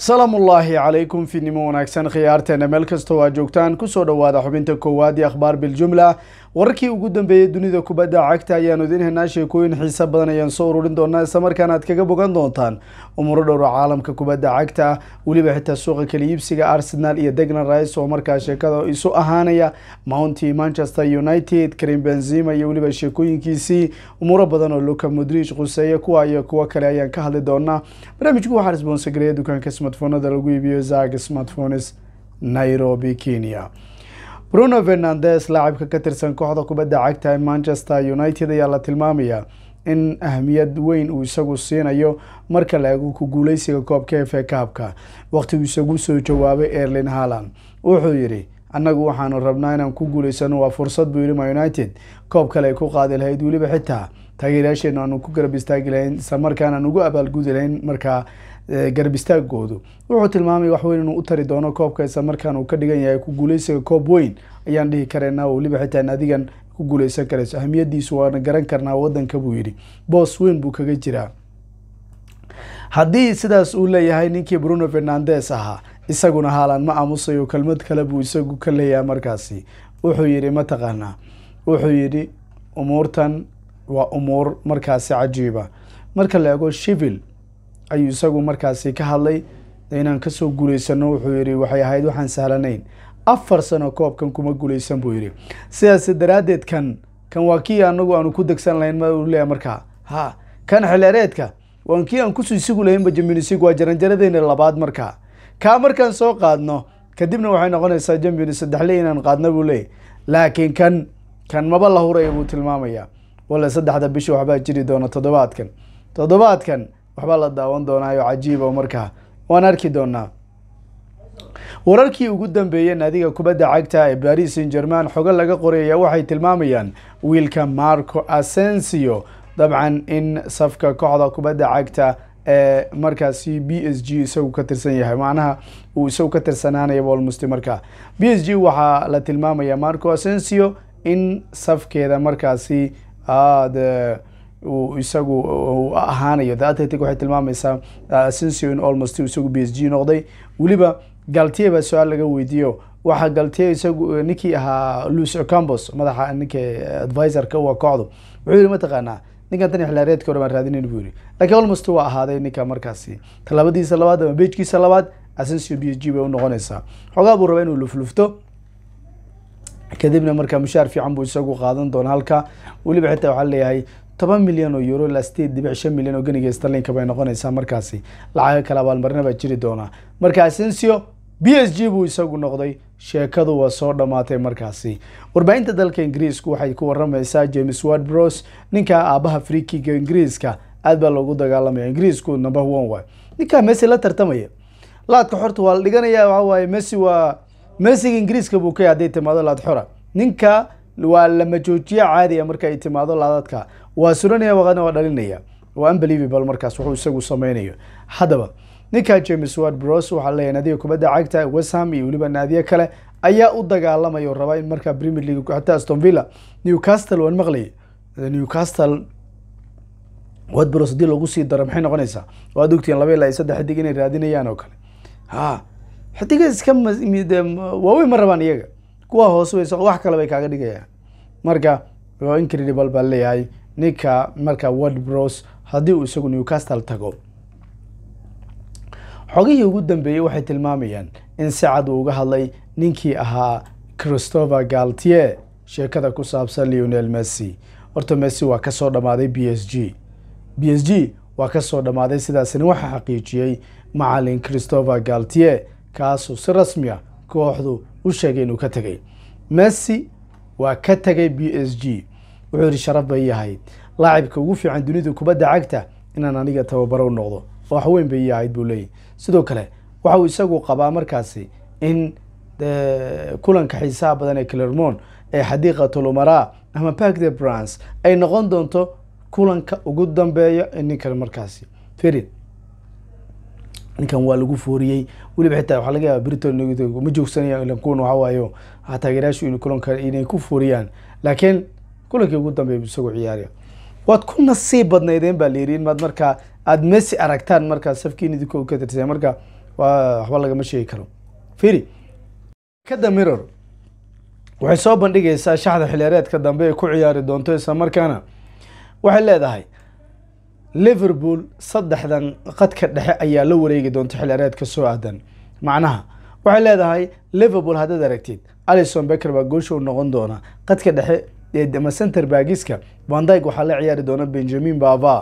salaamu ullaahi calaykum fiidnimo wanaagsan khiyaarteena meel kastoo aad joogtaan kusoo dhowaada xubinta koowaad ee akhbaar biljumla wararkii ugu dambeeyey dunida kubadda cagta ayaan idinhaynaa sheekooyin xiise badan ayaan soo ururin doonaa isla aad kaga bogan doontaan umuro dhowr caalamka kubadda cagta weliba xitaa suuqa kaliiibsiga arsenal iyo degna rice oo markaa sheekada isu ahaanaya mounti manchester united karim benzima iyo weliba sheekooyinkiisii umuro badan oo luka modrige quseeye kuwa iyo kuwo kale ayaan ka hadli doonaa barnaamijku waxaa isboonsa dukaanka smartphonada lagu iibiyo zaag smartphones nairobi kenya bruno fernandes laacibka ka tirsan kooxda kubadda cagta ee manchester united ayaa la tilmaamayaa in ahmiyad weyn uu isagu siinayo marka la eego ku guulaysiga koobka efe kaabka uu isagu soo jawaabay erlin haland wuxuu yidhi annagu waxaanu rabnaa inaan ku guulaysano waa fursad buu yidhi ma united koob kale ay ku qaadi lahayd weliba xitaa taageerayaasheenu aanu ku garab istaagi lahayn isla aan ugu abaalgudi lahayn markaa garab istaagoodu wuxuu tilmaamay waxweyn inuu u tari doono koobka isla uu ka dhigan yahay ku guulaysiga koob weyn ayaan dhihi kareenaa weliba xitaa naadigan ku guuleysan karayso ahmiyadiisu waana garan karnaa wadanka buu yidhi boos weyn buu kaga jiraa haddii sidaas uu leeyahay ninkii bruno fernandes ahaa isaguna haalan ma aamusayo kelmad kale buu isagu ka leeyaha markaasi wuxuu yidhi mataqaanaa wuxuu yidhi umuurtan waa umuur markaasi cajiiba marka la ego shivil ayuu isagu markaasi ka hadlay inaan kasoo guulaysano wuxuu yidhi waxay ahayd waxaan sahlanayn afar sano koobkan kuma guulaysan buu yidhi sidaas daraaddeed kan kan waa kii anagu aanu ku degsan lahayn mau leeyahay markaa ha kan xileereedka waan kii aan kusu isigu lahaynba jiminisig waa jaranjaradeyna labaad markaa kaa markaan soo qaadno kadibna waxay noqonaysaa jambion saddexle inaan qaadna buu leeyahy laakiin kan kan maba la huraya buu tilmaamayaa walla saddexda bisha waxbaa jiri doona toddobaadkan toddobaadkan waxbaa la daawan doonaayo cajiib oo markaa waan arki doonaa wararkii ugu dambeeyey naadiga kubadda cagta ee baris in german xogo laga qoray ayaa waxay tilmaamayaan wiilka marco asensio dabcan in safka kooxda kubadda cagta markaasi b s g isagu ka tirsan yahay macnaha uu isagu ka tirsanaanaya olmost markaa b s g waxaa la tilmaamaya marco asensio in safkeeda markaasi aada uu isagu ahaanayo the atletic waxay tilmaamaysaa asensio in almost isagu b s g noqday weliba galtie baa su-aal laga weydiiyo waxaa galtiye isagu ninkii ahaa luis ocampos madaxa ninka advisor-ka u kooxdu wuxuu yihi mataqaanaa ninkan tan xilaareedka hore baan raadinayn buu yidhi laakiin almost waa ahaaday ninka markaasi talabadiisa labaad ama bejkiisa labaad asensio b s g bay u unoqonaysaa xoogaa buu rabaa inuu luflufto kadibna markaa mushaar fiican buu isagu qaadan doona halka weliba xitaa waxaa leeyahay toban milyan oo euro ilaa sideed dhibic shan milyan oo ganiga starlinka bay noqonaysaa markaasi lacaga kale abaalmarina baa jiri doonaa marka asensio b s g buu isagu noqday sheekadu waa soo dhammaatay markaasi warbaahinta dalka ingiriisku waxay ku waramaysaa james ward bros ninka aabaha frikiga ingiriiska aad baa loogu dagaalamaya ingiriisku number one waay ninkaa messi la tartamaya laadka xorta waa la dhiganaya waxawaaye messi waa messiga ingiriiska buu ka hadday timaado laad xora ninka waa lama joojiye caadiya marka ay timaado laadadka waa suranaya waqana waa dhalinaya waa unbelievable markaas wuxuu isagu sameynayo haddaba ninka james ward bros waxaa leeyahy naadiga kubadda cagta westham iyo weliba naadiyo kale ayaa u dagaalamaya oo raba in markaa premier league xataa aston villa newcastle waan maqlayay newcastle ward bros haddii lagu sii daro maxay noqonaysaa oo aad ogtiin laba ilaa iyo saddex xidig inay raadinayaan oo kale ha xidiga iska waaweyn ma rabaan iyaga kuwa hoose wax kale bay kaaga dhigayaan marka incredible baa leeyahay ninka marka ward bros haddii uu isagu newcastle tago xogihii ugu dambeeyey waxay tilmaamayaan in sicad uu uga hadlay ninkii ahaa christopher galtier sheekada ku saabsan leonel messi horta messi waa ka soo dhammaaday b s g b s g waa ka soo dhammaaday sidaasina waxaa xaqiijiyey macalin christopher galtier kaasuu si rasmi ah kooxdu u sheegay inuu ka tegay messi waa ka tegay b s g wuxuu yidhi sharaf bay yahayd laacibka ugu fiican dunida kubadda cagta inaan aniga tababaro u noqdo wax weyn bay iyo ahayd buu leeyahy sidoo kale waxa uu isagu qabaa markaasi in e, kulanka xiisaha badan ee clermon ee xadiiqatulumara ama park de brance ay noqon doonto kulanka ugu dambeeya ee ninkan markaasi ferid ninkan waa lagu fooriyey weliba xitaa waxaa laga yaaba briton ma joogsanaya ilan kuwan waxa waayo taageerayaashu in kulanka inay ku fooriyaan laakiin kulankii ugu dambeeya isagu ciyaaraya waad ku nasiib badnaydeen baa la yidhi in maad markaa aada messi aragtaan markaa safkiin idinko ka tirsa marka waxba lagama sheegi karo firi kada mirror waxay soo bandhigaysaa shaxda xilyareedka dambe ee ku ciyaari doonto isla markaana waxay leedahay liverpool saddexdan qadka dhexe ayaa la wareegi doonta xilyareedka soo aadan macnaha waxay leedahay liverpool haddaad aragtid alison becker baa goosha u noqon doona qadka dhexe ee ama center bagiska vandyg waxaa la ciyaari doona benjamin bava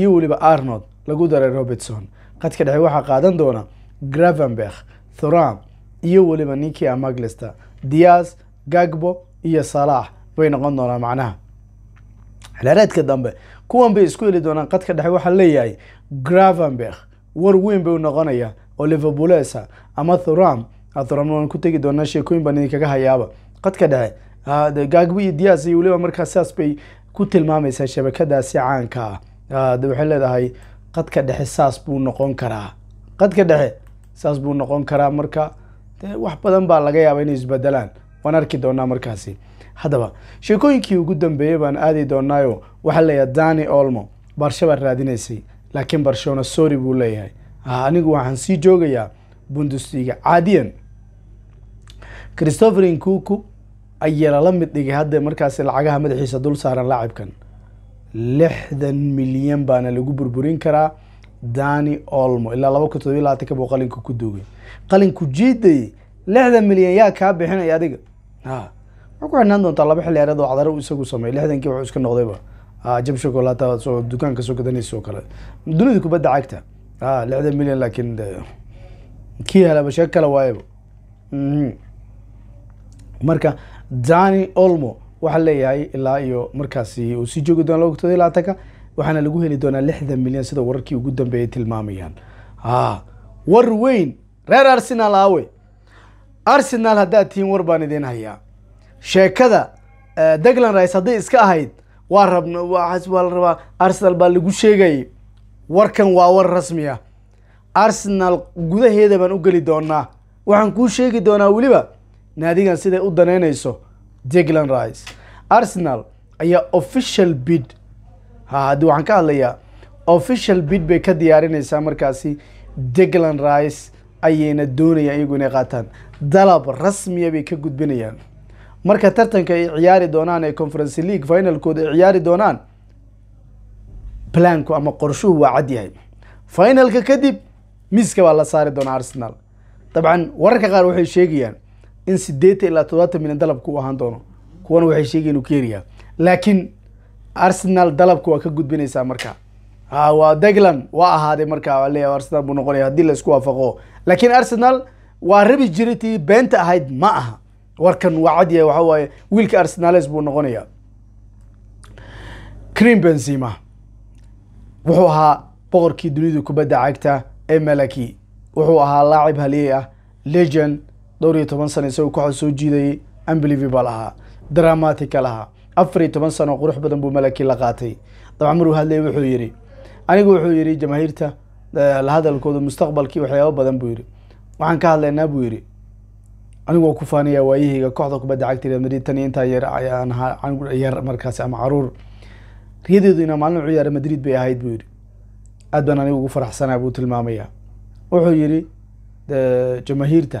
iyo weliba arnold lagu daray robertson khadka dhexe waxaa qaadan doona gravenberg thuram iyo weliba ninkii ah maglister dias gagbo iyo salaax bay noqon doonaan macnaha xilaareedka dambe kuwan bay isku heli doonaan khadka dhexe waxaa leeyahay gravenberg war weyn bay u noqonaya oo liverpoolesa ama thuram thuram waan ku tegi doonaa sheekooyin baan idinkaga hayaaba khadka dhexe gaagbo iyo dias iyo weliba markaa saas bay ku tilmaamaysaa shabakadaasi caanka ah waxay leedahay qadka dhexe saas buu noqon karaa qadka dhexe saas buu noqon karaa marka wax badan baa laga yaaba inay isbedelaan waan arki doonaa markaasi haddaba sheekooyinkii ugu dambeeyey baan aadi doonaayo waxaa leeyahay dani olmo barsho raadinaysay laakiin barshona sorry buu leeyahay anigu waxaan sii joogayaa bundusliga caadiyan christopher inkuku ayaa lala mid dhigay hadda markaasi lacagaha madaxiisa dul saaran laacibkan lixdan milyan baana lagu burburin karaa dani olmo ilaa laba kun todobiy labaatanka buu qalinka ku duugay qalinku jiiday lixdan milyan yaa kaa bixinaya adiga a ma ku xidhnaan doontaa laba xilliyaareed oo cadaro isagu sameeyay lixdankii wuxuu iska noqdayba jamshog laata soo dukaanka soo gadanaysa oo kale dunida kubadda cagta a lixdan milyan laakiin eh, kii helaba sheeg kale waayaba mhm. marka dani olmo waxaa leeyahay ilaa iyo markaasi uu sii joogi doono ah laba labaatanka waxaana lagu heli doonaa lixdan milyan sida wararkii ugu dambeeyay tilmaamayaan a war weyn reer arsenal aawe arsenal haddaad tihiin war baan idiin hayaa sheekada eh, deglan rice hadday iska ahayd waa rabna waa la rabaa arsenal baa lagu sheegayay warkan waa war rasmi ah arsenal gudaheeda baan u geli doonaa waxaan kuu sheegi doonaa weliba naadigan siday u danaynayso jegland rice arsenal ayaa official bid ha haddii waxaan ka hadlayaa official bid bay ka diyaarinaysaa markaasi deglan rice ayayna doonayaan iyagu inay qaataan dalab rasmiya bay ka gudbinayaan marka tartanka ay ciyaari doonaan ee conference league finalkooda ay ciyaari doonaan planku ama qorshuhu waa cad yahay finalka kadib miiska baa la saari doonaa arsenal dabcan wararka qaar waxay sheegayaan in sideetan ilaa todobaatan milyan dalabka u ahaan doono kuwana waxay sheegayen uu keenayaa laakiin arsenal dalabka waa ka gudbinaysaa marka a ah, waa degland waa ahaaday markaa le arsenal buu noqonaya haddii la waafaqo laakiin arsenal waa rabi jiray tii beenta ahayd ma aha warkan waa cadyahay waxa waaye wiilka arsenales buu noqonaya cream benzima wuxuu ahaa boqorkii dunida kubadda cagta ee malaki wuxuu ahaa laacib haliyey ah legend dhowr iyo toban sano isagoo kooxda soo jiidayay unbelievable ahaa dramatical ahaa afar iyo toban sano qurux badan buu malaki la qaatay dabcan maruu hadlay wuxuu yidhi anigu wuxuu yidhi jamaahiirta eh, la hadalkooda mustaqbalkii waxyaaba badan buu yidhi waxaan ka hadlaynaa buu yidhi anigu waa ku faanayaa waayahayga kooxda kubadda cagta real madrid tan iyo intaa yar ayaan ahaa anigu yar markaasi ama caruur riyadeedu maalin ciyaara madrid bay ahayd buu yidhi aad baan anigu ugu faraxsanaa buu tilmaamayaa wuxuu yidhi eh, jamaahiirta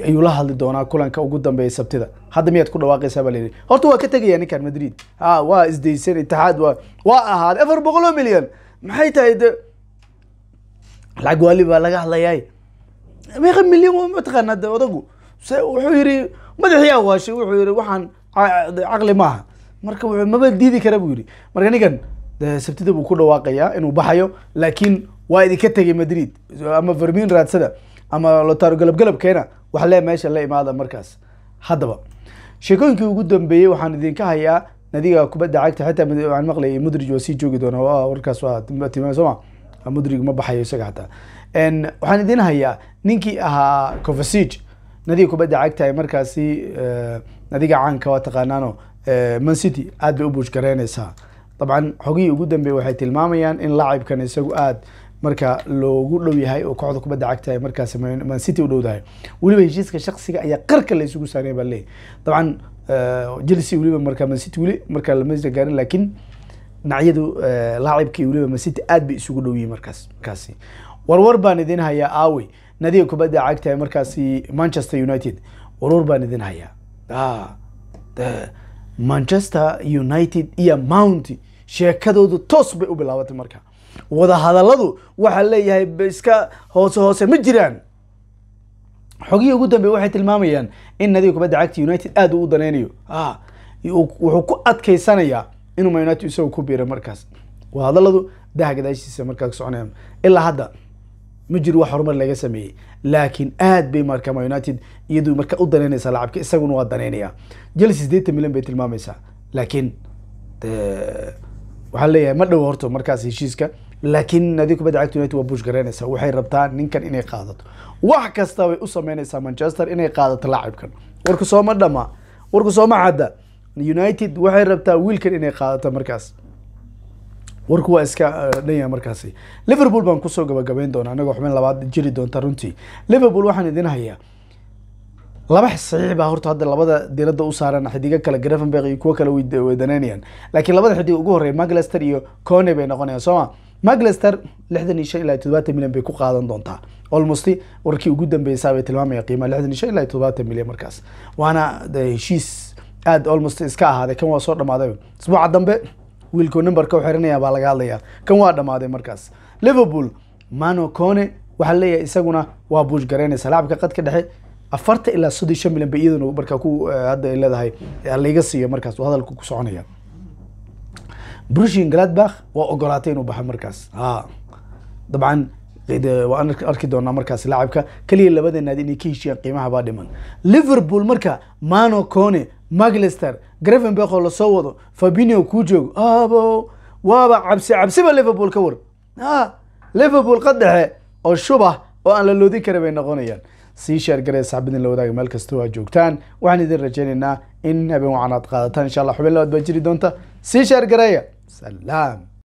ayuu la hadli doonaa kulanka ugu dambeeya sabtida hadda miyaad ku dhawaaqaysaa baa layidhi horta waa ka tegaya ninkan madrid ha ah, waa isdaysan itixaad waa waa ahaaday afar boqol oo milyan maxay tahay de lacag waali baa laga hadlayaay meeqa milyan waa mataqaanaa de odagu se wuxuu yidhi madaxiyaa waashay wuxuu yidhi waxaan caqli maaha marka wuxuu maba diidi kara buu yidhi marka ninkan sabtida buu ku dhawaaqayaa inuu baxayo laakiin waa idinka tegay madrid ama vermin raadsada ama lotaro galab galabkeena waxle meesha la imaada markaas haddaba sheekooyinkii ugu dambeeyey waxaan idinka hayaa nadiga kubadda cagta xitaa aan maqlay mudrij waa sii joogi doona warkaas waa timaam sooma ah, mudrig ma baxayo isaga hataa waxaan idin hayaa ninkii ahaa covasij nadiga kubadda cagta ay markaasi eh, nadiga caanka waa taqaanaano eh, man city aad bay u buushgareynaysaa dabcan xogihii ugu dambeeye waxay tilmaamayaan in laacibkan isagu aada marka loogu dhow yahay oo kooxda kubadda cagta markaas man city u dhowdahay weliba heshiiska shaksiga ayaa qarka la isugu saaraya baa leeyahy dabcan eh, chelsea weliba marka mancity weli marka lama gaarin laakiin dhinacyadu eh, laacibka iyo weliba mancity aad bay isugu dhow yihiin markaas markaasi warwar baan idin hayaa aawey nadiga kubadda cagta markaasi manchester united warwar baan idin hayaa ah, manchester united iyo mount sheekadoodu toos bay u bilaabatay marka wadahadalladu waxaa leeyahay iska hoose hoose ma jiraan xogihii ugu dambeey waxay tilmaamayaan in nadiga kubadda cagta united aad uu daneynayo ah, wuxuu ku adkeysanayaa inuu man united isaga ku biiro markaas wadahadalladu daha gadaashiisa markaa ka soconayaan ilaa hadda ma jiro wax horumar laga sameeyey laakiin aad bay marka man united iyadu marka u daneynaysaa lacabka isaguna waa daneynayaa jel siddeetan milyan bay tilmaamaysaa laakiin eh, waxaan leeyahay ma dhowo horto markaas heshiiska laakiin naadi kubadda cagta united waa bush garaynaysaa waxay rabtaa ninkan inay qaadato wax kasta bay u sameynaysaa manchester inay qaadato laacibkan warku sooma dhama warku sooma cadda united waxay rabtaa wiilkan inay qaadato markaas warku waa iska eh, dhanya markaasi liverpool baan kusoo gabagabeyn doonaa anagoo xubin labaad jiri doonta runtii liverpool waxaan idin hayaa laba saxiix baa horta hadda labada dilada u saaran xidigo kale gravenberg iyo kuwo kale weydaneynayaan laakiin labada xidig ugu horreeya maclester iyo cone bay noqonayaan sooma maclester lixdan iyo shan ilaa todobaatan milyan bay ku qaadan doontaa almost warkii ugu dambeysaa bay tilmaamaya qiimaha lixdan iyo shan ilaa todobaatan milyan markaas waana heshiis aada almost iska ahaaday kan waa soo dhamaaday isbuuca dambe wiilkuu numberka u xiranaya baa laga hadlayaa kan waa dhamaaday markaas liverpool mano cone waxaa leeyahay isaguna waa buush garaynaysa laabka qadka dhexe afarta ilaa soddon shan milyan ba iyaduna markaa ku eh, hadda leedahay laiga siiyo markaas hadalku ku soconaya brushin gladbach waa ogolaatay inuu baxo markaas a ah, dabcan eh, waan arki doonaa markaas laacabka keliya labada naad inay ka heshiyaan qiimaha baa dhiman liverpool marka mano cone maglester gravenbeko lasoo wado fabinio kuu joogo abo ah, waaba cabsi cabsiba liverpool ka war a ah, liverpool qadhexe oo shubah oo aan la loodin kara bay noqonayaan sii sheer sheergaray saxbidin la wadaaga meel kastao aad joogtaan waxaan idin rajaynaynaa in habeen wacan aad qaadataan insha allah xubin labaad baa jiri doonta sii sheergareeya salaam